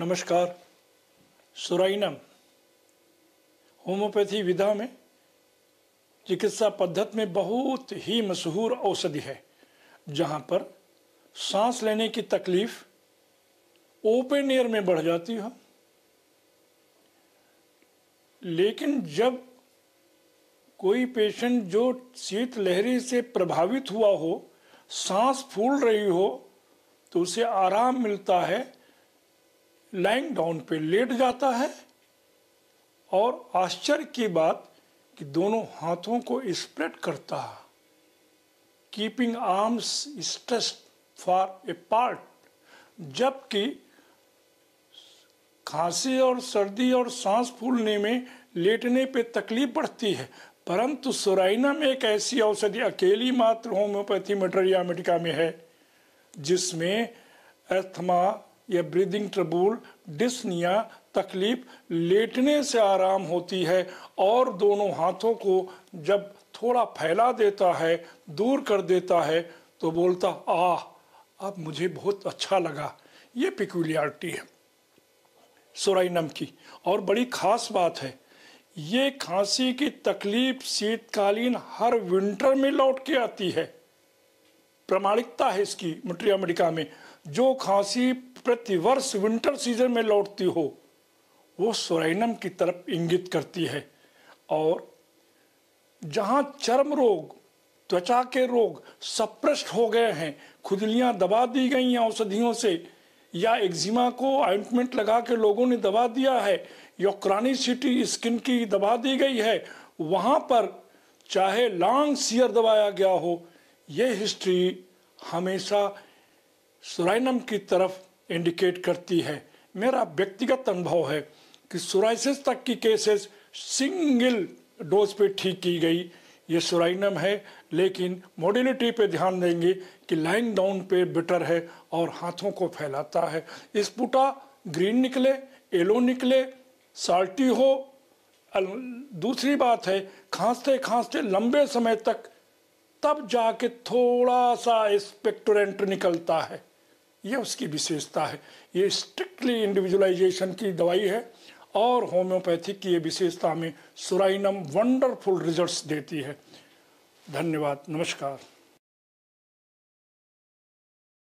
नमस्कार सुराइनम होम्योपैथी विधा में चिकित्सा पद्धति में बहुत ही मशहूर औषधि है जहाँ पर सांस लेने की तकलीफ ओपन एयर में बढ़ जाती है लेकिन जब कोई पेशेंट जो शीत लहरी से प्रभावित हुआ हो सांस फूल रही हो तो उसे आराम मिलता है लाइंग डाउन पे लेट जाता है और आश्चर्य की बात कि दोनों हाथों को स्प्रेड करता keeping arms stress for a part जबकि खांसी और सर्दी और सांस फूलने में लेटने पे तकलीफ बढ़ती है परंतु सुराइना में एक ऐसी औषधि अकेली मात्र होम्योपैथी मटरिया अमेरिका में है जिसमें अस्थमा या ब्रीदिंग ट्रबूल डिस्निया तकलीफ लेटने से आराम होती है और दोनों हाथों को जब थोड़ा फैला देता है दूर कर देता है तो बोलता आह अब मुझे बहुत अच्छा लगा ये पिकुलरिटी है सोराइनम की और बड़ी खास बात है ये खांसी की तकलीफ शीतकालीन हर विंटर में लौट के आती है प्रमाणिकता है इसकी मट्रिया मेडिका में जो खांसी प्रतिवर्ष विंटर सीजन में लौटती हो वो सोराइनम की तरफ इंगित करती है और जहाँ चर्म रोग त्वचा के रोग सप्रष्ट हो गए हैं खुदलियाँ दबा दी गई हैं औषधियों से या एक्जिमा को अइंटमेंट लगा के लोगों ने दबा दिया है या सिटी स्किन की दबा दी गई है वहाँ पर चाहे लॉन्ग सीयर दबाया गया हो यह हिस्ट्री हमेशा सुराइनम की तरफ इंडिकेट करती है मेरा व्यक्तिगत अनुभव है कि सोराइसिस तक की केसेस सिंगल डोज पे ठीक की गई ये सोराइनम है लेकिन मोडिलिटी पे ध्यान देंगे कि लाइन डाउन पे बेटर है और हाथों को फैलाता है इस पुटा ग्रीन निकले येलो निकले साल्टी हो दूसरी बात है खांसते खांसते लंबे समय तक तब जाके थोड़ा सा स्पेक्टोरेंट निकलता है ये उसकी विशेषता है ये स्ट्रिक्टली इंडिविजुअलाइजेशन की दवाई है और होम्योपैथिक की ये विशेषता में सुराइनम वंडरफुल रिजल्ट्स देती है धन्यवाद नमस्कार